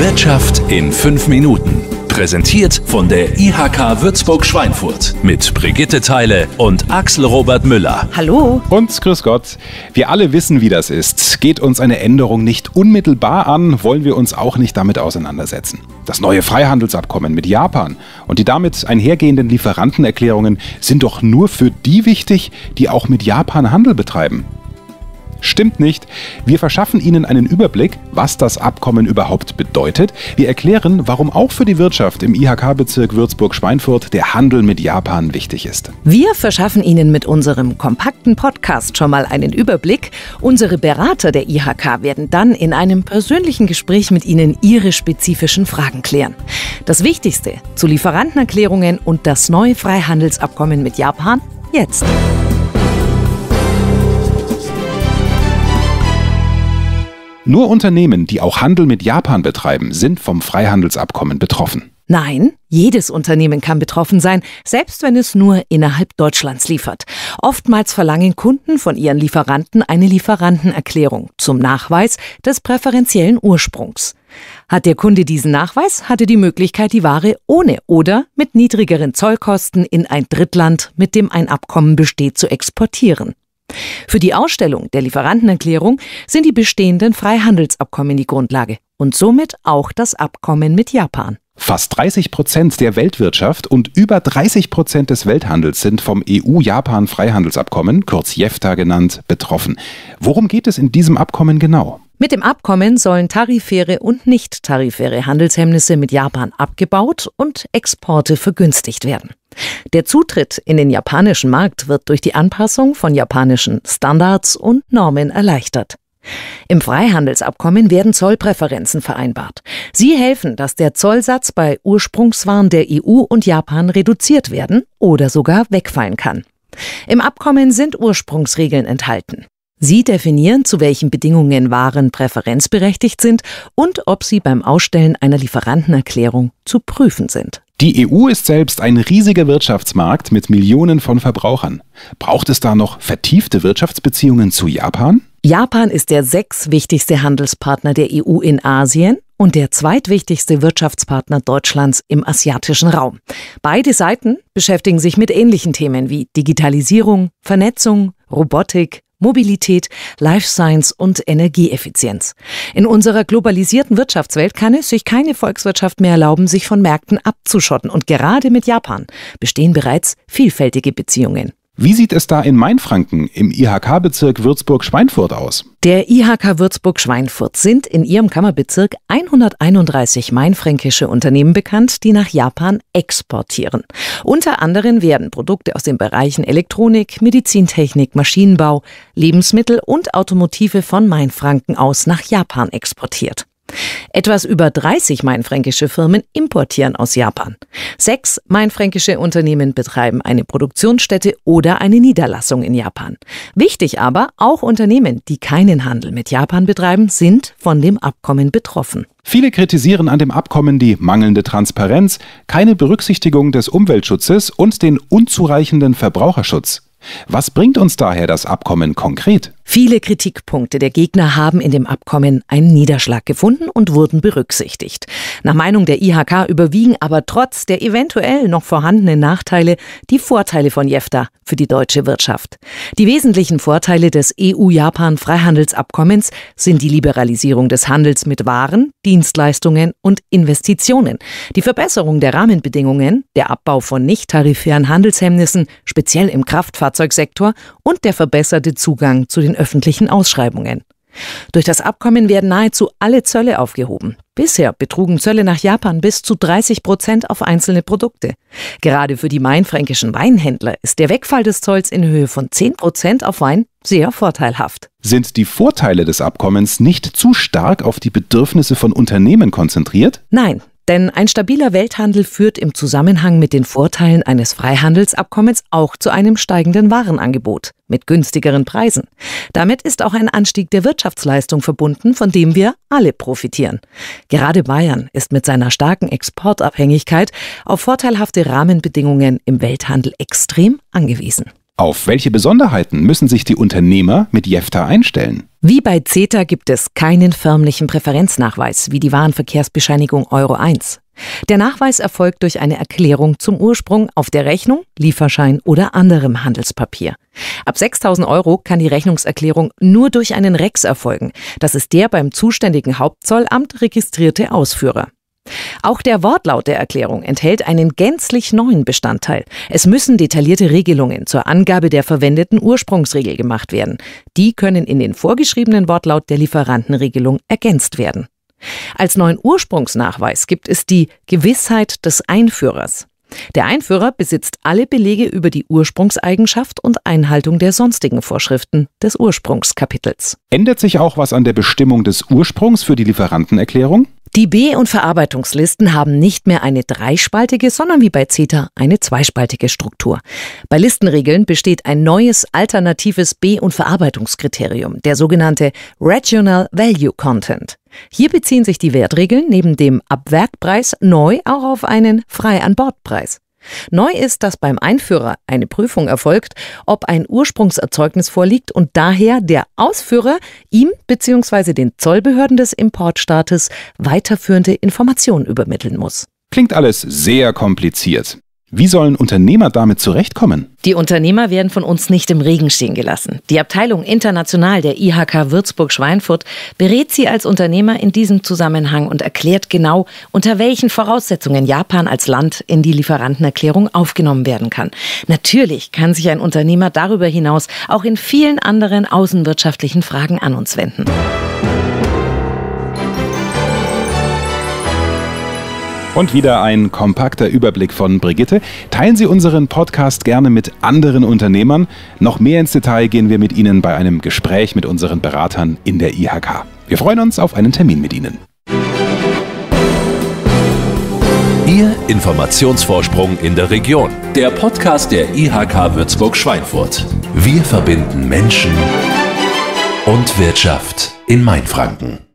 Wirtschaft in fünf Minuten. Präsentiert von der IHK Würzburg-Schweinfurt mit Brigitte Teile und Axel Robert Müller. Hallo. Und grüß Gott. Wir alle wissen, wie das ist. Geht uns eine Änderung nicht unmittelbar an, wollen wir uns auch nicht damit auseinandersetzen. Das neue Freihandelsabkommen mit Japan und die damit einhergehenden Lieferantenerklärungen sind doch nur für die wichtig, die auch mit Japan Handel betreiben. Stimmt nicht. Wir verschaffen Ihnen einen Überblick, was das Abkommen überhaupt bedeutet. Wir erklären, warum auch für die Wirtschaft im IHK-Bezirk Würzburg-Schweinfurt der Handel mit Japan wichtig ist. Wir verschaffen Ihnen mit unserem kompakten Podcast schon mal einen Überblick. Unsere Berater der IHK werden dann in einem persönlichen Gespräch mit Ihnen Ihre spezifischen Fragen klären. Das Wichtigste zu Lieferantenerklärungen und das neue Freihandelsabkommen mit Japan jetzt. Nur Unternehmen, die auch Handel mit Japan betreiben, sind vom Freihandelsabkommen betroffen. Nein, jedes Unternehmen kann betroffen sein, selbst wenn es nur innerhalb Deutschlands liefert. Oftmals verlangen Kunden von ihren Lieferanten eine Lieferantenerklärung zum Nachweis des präferentiellen Ursprungs. Hat der Kunde diesen Nachweis, hatte die Möglichkeit, die Ware ohne oder mit niedrigeren Zollkosten in ein Drittland, mit dem ein Abkommen besteht, zu exportieren. Für die Ausstellung der Lieferantenerklärung sind die bestehenden Freihandelsabkommen die Grundlage und somit auch das Abkommen mit Japan. Fast 30 Prozent der Weltwirtschaft und über 30 Prozent des Welthandels sind vom EU-Japan-Freihandelsabkommen, kurz JEFTA genannt, betroffen. Worum geht es in diesem Abkommen genau? Mit dem Abkommen sollen tarifäre und nicht tarifäre Handelshemmnisse mit Japan abgebaut und Exporte vergünstigt werden. Der Zutritt in den japanischen Markt wird durch die Anpassung von japanischen Standards und Normen erleichtert. Im Freihandelsabkommen werden Zollpräferenzen vereinbart. Sie helfen, dass der Zollsatz bei Ursprungswaren der EU und Japan reduziert werden oder sogar wegfallen kann. Im Abkommen sind Ursprungsregeln enthalten. Sie definieren, zu welchen Bedingungen Waren präferenzberechtigt sind und ob sie beim Ausstellen einer Lieferantenerklärung zu prüfen sind. Die EU ist selbst ein riesiger Wirtschaftsmarkt mit Millionen von Verbrauchern. Braucht es da noch vertiefte Wirtschaftsbeziehungen zu Japan? Japan ist der sechs wichtigste Handelspartner der EU in Asien und der zweitwichtigste Wirtschaftspartner Deutschlands im asiatischen Raum. Beide Seiten beschäftigen sich mit ähnlichen Themen wie Digitalisierung, Vernetzung, Robotik, Mobilität, Life Science und Energieeffizienz. In unserer globalisierten Wirtschaftswelt kann es sich keine Volkswirtschaft mehr erlauben, sich von Märkten abzuschotten. Und gerade mit Japan bestehen bereits vielfältige Beziehungen. Wie sieht es da in Mainfranken im IHK-Bezirk Würzburg-Schweinfurt aus? Der IHK Würzburg-Schweinfurt sind in ihrem Kammerbezirk 131 mainfränkische Unternehmen bekannt, die nach Japan exportieren. Unter anderem werden Produkte aus den Bereichen Elektronik, Medizintechnik, Maschinenbau, Lebensmittel und Automotive von Mainfranken aus nach Japan exportiert. Etwas über 30 mainfränkische Firmen importieren aus Japan. Sechs mainfränkische Unternehmen betreiben eine Produktionsstätte oder eine Niederlassung in Japan. Wichtig aber, auch Unternehmen, die keinen Handel mit Japan betreiben, sind von dem Abkommen betroffen. Viele kritisieren an dem Abkommen die mangelnde Transparenz, keine Berücksichtigung des Umweltschutzes und den unzureichenden Verbraucherschutz. Was bringt uns daher das Abkommen konkret? Viele Kritikpunkte der Gegner haben in dem Abkommen einen Niederschlag gefunden und wurden berücksichtigt. Nach Meinung der IHK überwiegen aber trotz der eventuell noch vorhandenen Nachteile die Vorteile von JEFTA für die deutsche Wirtschaft. Die wesentlichen Vorteile des EU-Japan-Freihandelsabkommens sind die Liberalisierung des Handels mit Waren, Dienstleistungen und Investitionen, die Verbesserung der Rahmenbedingungen, der Abbau von nichttarifären Handelshemmnissen, speziell im Kraftfahrzeugsektor und der verbesserte Zugang zu den öffentlichen Ausschreibungen. Durch das Abkommen werden nahezu alle Zölle aufgehoben. Bisher betrugen Zölle nach Japan bis zu 30 Prozent auf einzelne Produkte. Gerade für die mainfränkischen Weinhändler ist der Wegfall des Zolls in Höhe von 10 Prozent auf Wein sehr vorteilhaft. Sind die Vorteile des Abkommens nicht zu stark auf die Bedürfnisse von Unternehmen konzentriert? Nein, denn ein stabiler Welthandel führt im Zusammenhang mit den Vorteilen eines Freihandelsabkommens auch zu einem steigenden Warenangebot mit günstigeren Preisen. Damit ist auch ein Anstieg der Wirtschaftsleistung verbunden, von dem wir alle profitieren. Gerade Bayern ist mit seiner starken Exportabhängigkeit auf vorteilhafte Rahmenbedingungen im Welthandel extrem angewiesen. Auf welche Besonderheiten müssen sich die Unternehmer mit JEFTA einstellen? Wie bei CETA gibt es keinen förmlichen Präferenznachweis wie die Warenverkehrsbescheinigung Euro 1. Der Nachweis erfolgt durch eine Erklärung zum Ursprung auf der Rechnung, Lieferschein oder anderem Handelspapier. Ab 6000 Euro kann die Rechnungserklärung nur durch einen REX erfolgen. Das ist der beim zuständigen Hauptzollamt registrierte Ausführer. Auch der Wortlaut der Erklärung enthält einen gänzlich neuen Bestandteil. Es müssen detaillierte Regelungen zur Angabe der verwendeten Ursprungsregel gemacht werden. Die können in den vorgeschriebenen Wortlaut der Lieferantenregelung ergänzt werden. Als neuen Ursprungsnachweis gibt es die Gewissheit des Einführers. Der Einführer besitzt alle Belege über die Ursprungseigenschaft und Einhaltung der sonstigen Vorschriften des Ursprungskapitels. Ändert sich auch was an der Bestimmung des Ursprungs für die Lieferantenerklärung? Die B- und Verarbeitungslisten haben nicht mehr eine dreispaltige, sondern wie bei CETA eine zweispaltige Struktur. Bei Listenregeln besteht ein neues alternatives B- und Verarbeitungskriterium, der sogenannte Regional Value Content. Hier beziehen sich die Wertregeln neben dem Abwerkpreis neu auch auf einen Frei-an-Bord-Preis. Neu ist, dass beim Einführer eine Prüfung erfolgt, ob ein Ursprungserzeugnis vorliegt und daher der Ausführer ihm bzw. den Zollbehörden des Importstaates weiterführende Informationen übermitteln muss. Klingt alles sehr kompliziert. Wie sollen Unternehmer damit zurechtkommen? Die Unternehmer werden von uns nicht im Regen stehen gelassen. Die Abteilung International der IHK Würzburg-Schweinfurt berät sie als Unternehmer in diesem Zusammenhang und erklärt genau, unter welchen Voraussetzungen Japan als Land in die Lieferantenerklärung aufgenommen werden kann. Natürlich kann sich ein Unternehmer darüber hinaus auch in vielen anderen außenwirtschaftlichen Fragen an uns wenden. Und wieder ein kompakter Überblick von Brigitte. Teilen Sie unseren Podcast gerne mit anderen Unternehmern. Noch mehr ins Detail gehen wir mit Ihnen bei einem Gespräch mit unseren Beratern in der IHK. Wir freuen uns auf einen Termin mit Ihnen. Ihr Informationsvorsprung in der Region. Der Podcast der IHK Würzburg-Schweinfurt. Wir verbinden Menschen und Wirtschaft in Mainfranken.